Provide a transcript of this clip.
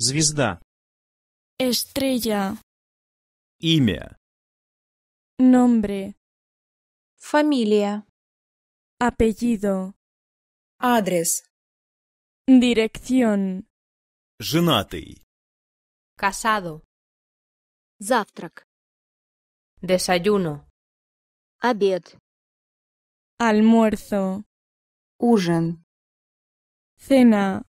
Звезда. Estrella. Имя. Nombre. Familia. Apellido. Адрес. Dirección. Женатый. Casado. Завтрак. Desayuno. Обед. Almuerzo. Ужин. Cena.